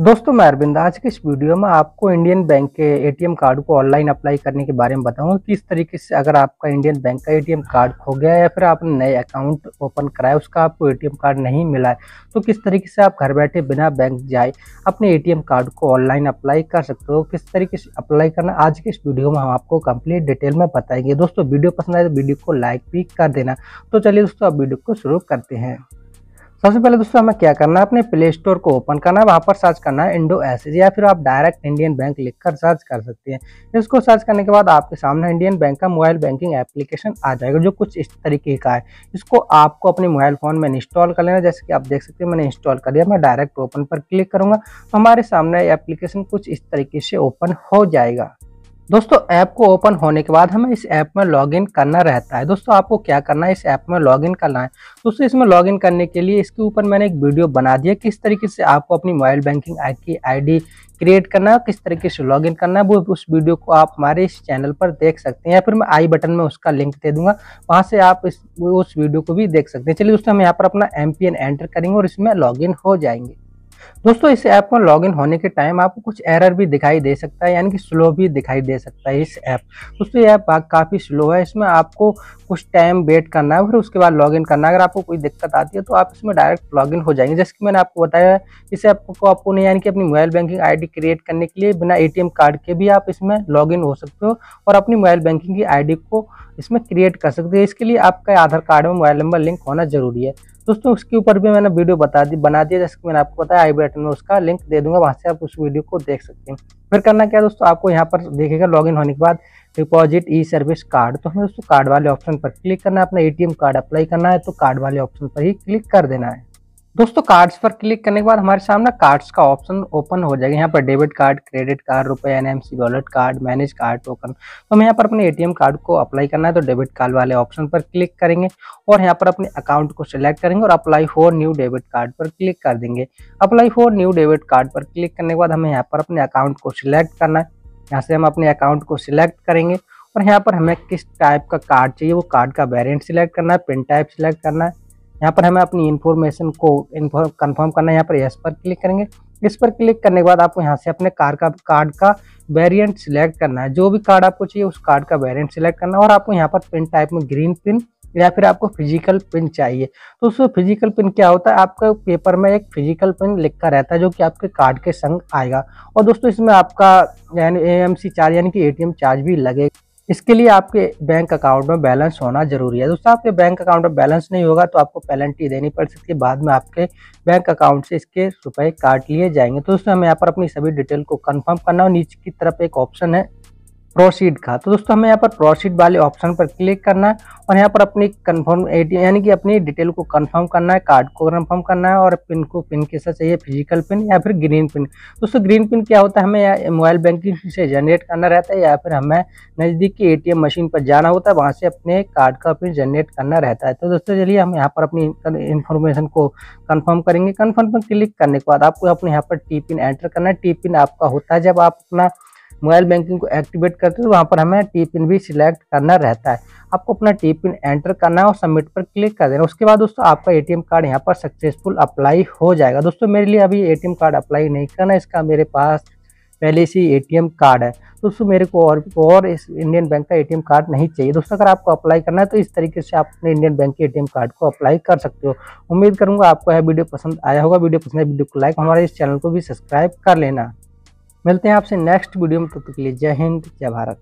दोस्तों मैं अरविंद आज के इस वीडियो में आपको इंडियन बैंक के एटीएम कार्ड को ऑनलाइन अप्लाई करने के बारे में बताऊंगा किस तरीके से अगर आपका इंडियन बैंक का एटीएम कार्ड खो गया या फिर आपने नए अकाउंट ओपन कराया उसका आपको एटीएम कार्ड नहीं मिला है तो किस तरीके से आप घर बैठे बिना बैंक जाए अपने ए कार्ड को ऑनलाइन अप्लाई कर सकते हो किस तरीके से अप्लाई करना आज के इस वीडियो में हम आपको कंप्लीट डिटेल में बताएंगे दोस्तों वीडियो पसंद आए तो वीडियो को लाइक भी कर देना तो चलिए दोस्तों आप वीडियो को शुरू करते हैं सबसे पहले दोस्तों हमें क्या करना है अपने प्ले स्टोर को ओपन करना है वहाँ पर सर्च करना है इंडो एसेज या फिर आप डायरेक्ट इंडियन बैंक लिखकर सर्च कर सकते हैं इसको सर्च करने के बाद आपके सामने इंडियन बैंक का मोबाइल बैंकिंग एप्लीकेशन आ जाएगा जो कुछ इस तरीके का है इसको आपको अपने मोबाइल फ़ोन में इंस्टॉल कर लेना जैसे कि आप देख सकते हैं मैंने इंस्टॉल कर दिया मैं डायरेक्ट ओपन पर क्लिक करूँगा तो हमारे सामने एप्लीकेशन कुछ इस तरीके से ओपन हो जाएगा दोस्तों ऐप को ओपन होने के बाद हमें इस ऐप में लॉगिन करना रहता है दोस्तों आपको क्या करना है इस ऐप में लॉगिन करना है दोस्तों इसमें लॉगिन करने के लिए इसके ऊपर मैंने एक वीडियो बना दिया किस तरीके से आपको अपनी मोबाइल बैंकिंग की आईडी क्रिएट करना है किस तरीके से लॉगिन करना है वो उस वीडियो को आप हमारे इस चैनल पर देख सकते हैं या फिर मैं आई बटन में उसका लिंक दे दूंगा वहाँ से आप इस उस वीडियो को भी देख सकते हैं चलिए दोस्तों हम यहाँ पर अपना एम एंटर करेंगे और इसमें इन हो जाएंगे दोस्तों इस ऐप में लॉगिन होने के टाइम आपको कुछ एरर भी दिखाई दे सकता है यानी कि स्लो भी दिखाई दे सकता है इस ऐप दोस्तों ये ऐप काफ़ी स्लो है इसमें आपको कुछ टाइम वेट करना है फिर उसके बाद लॉगिन करना है अगर आपको कोई दिक्कत आती है तो आप इसमें डायरेक्ट लॉगिन हो जाएंगे जैसे कि मैंने आपको बताया इस ऐप को आपको नहीं यानी कि अपनी मोबाइल बैंकिंग आई क्रिएट करने के लिए बिना ए कार्ड के भी आप इसमें लॉगिन हो सकते हो और अपनी मोबाइल बैंकिंग की आई को इसमें क्रिएट कर सकते हो इसके लिए आपका आधार कार्ड में मोबाइल नंबर लिंक होना जरूरी है दोस्तों उसके ऊपर भी मैंने वीडियो बता दी बना दिया जैसे कि मैंने आपको बताया आई बटन में उसका लिंक दे दूंगा वहाँ से आप उस वीडियो को देख सकते हैं फिर करना क्या दोस्तों आपको यहाँ पर देखेगा लॉगिन होने के बाद डिपॉजिट ई सर्विस कार्ड तो हमें दोस्तों कार्ड वाले ऑप्शन पर क्लिक करना है अपना ए कार्ड अप्लाई करना है तो कार्ड वाले ऑप्शन पर ही क्लिक कर देना है दोस्तों कार्ड्स पर क्लिक करने के बाद हमारे सामने कार्ड्स का ऑप्शन ओपन हो जाएगा यहाँ पर डेबिट कार्ड क्रेडिट कार्ड रुपए NMC wallet card manage card token तो हम यहाँ पर अपने एटीएम कार्ड को अप्लाई करना है तो डेबिट कार्ड वाले ऑप्शन पर क्लिक करेंगे और यहाँ पर अपने अकाउंट को सिलेक्ट करेंगे और apply for new debit card पर क्लिक कर देंगे apply for new debit card पर क्लिक करने के बाद हमें यहाँ पर अपने अकाउंट को सिलेक्ट करना है यहाँ से हम अपने अकाउंट को सिलेक्ट करेंगे और यहाँ पर हमें किस टाइप का कार्ड चाहिए वो कार्ड का वेरियंट सिलेक्ट करना है पिन टाइप सिलेक्ट करना है यहाँ पर हमें अपनी इन्फॉर्मेशन को कन्फर्म करना है यहाँ पर यस पर क्लिक करेंगे इस पर क्लिक करने के बाद आपको यहाँ से अपने कार का कार्ड का वेरिएंट सिलेक्ट करना है जो भी कार्ड आपको चाहिए उस कार्ड का वेरिएंट सिलेक्ट करना है और आपको यहाँ पर पिन टाइप में ग्रीन पिन या फिर आपको फिजिकल पिन चाहिए तो उस फिजिकल पिन क्या होता है आपका पेपर में एक फिजिकल पिन लिखा रहता है जो कि आपके कार्ड के संग आएगा और दोस्तों इसमें आपका यानी ए एम सी चार्ज यानी कि ए टी एम चार्ज भी लगेगा इसके लिए आपके बैंक अकाउंट में बैलेंस होना जरूरी है दोस्तों आपके बैंक अकाउंट में बैलेंस नहीं होगा तो आपको पेनल्टी देनी पड़ सकती है बाद में आपके बैंक अकाउंट से इसके रुपए काट लिए जाएंगे तो दोस्तों हमें यहाँ पर अपनी सभी डिटेल को कंफर्म करना और नीचे की तरफ एक ऑप्शन है प्रोसीड का तो दोस्तों हमें यहाँ पर प्रोसीड वाले ऑप्शन पर क्लिक करना है और यहाँ पर अपनी कन्फर्म यानी कि अपनी डिटेल को कन्फर्म करना है कार्ड को कन्फर्म करना है और पिन को पिन कैसा चाहिए फिजिकल पिन या फिर ग्रीन पिन दोस्तों ग्रीन पिन क्या होता है हमें मोबाइल बैंकिंग से जनरेट करना रहता है या फिर हमें नज़दीक की ए मशीन पर जाना होता है वहाँ से अपने कार्ड का पिन जनरेट करना रहता है तो दोस्तों चलिए हम यहाँ पर अपनी इन्फॉर्मेशन को कन्फर्म करेंगे कन्फर्म पर क्लिक करने के बाद आपको अपने यहाँ पर टी पिन एंटर करना है टी पिन आपका होता है जब आप अपना मोबाइल बैंकिंग को एक्टिवेट करते हैं तो वहाँ पर हमें टी पिन भी सिलेक्ट करना रहता है आपको अपना टी पिन एंटर करना है और सबमिट पर क्लिक कर देना उसके बाद दोस्तों आपका एटीएम कार्ड यहाँ पर सक्सेसफुल अप्लाई हो जाएगा दोस्तों मेरे लिए अभी एटीएम कार्ड अप्लाई नहीं करना इसका मेरे पास पहले से ही ए कार्ड है दोस्तों मेरे को और और इस इंडियन बैंक का एटीएम कार्ड नहीं चाहिए दोस्तों अगर आपको अप्लाई करना है तो इस तरीके से आप अपने इंडियन बैंक के एटीएम कार्ड को अप्लाई कर सकते हो उम्मीद करूंगा आपको यह वीडियो पसंद आया होगा वीडियो पसंद है वीडियो को लाइक हमारे इस चैनल को भी सब्सक्राइब कर लेना मिलते हैं आपसे नेक्स्ट वीडियो में तब तक के लिए जय हिंद जय भारत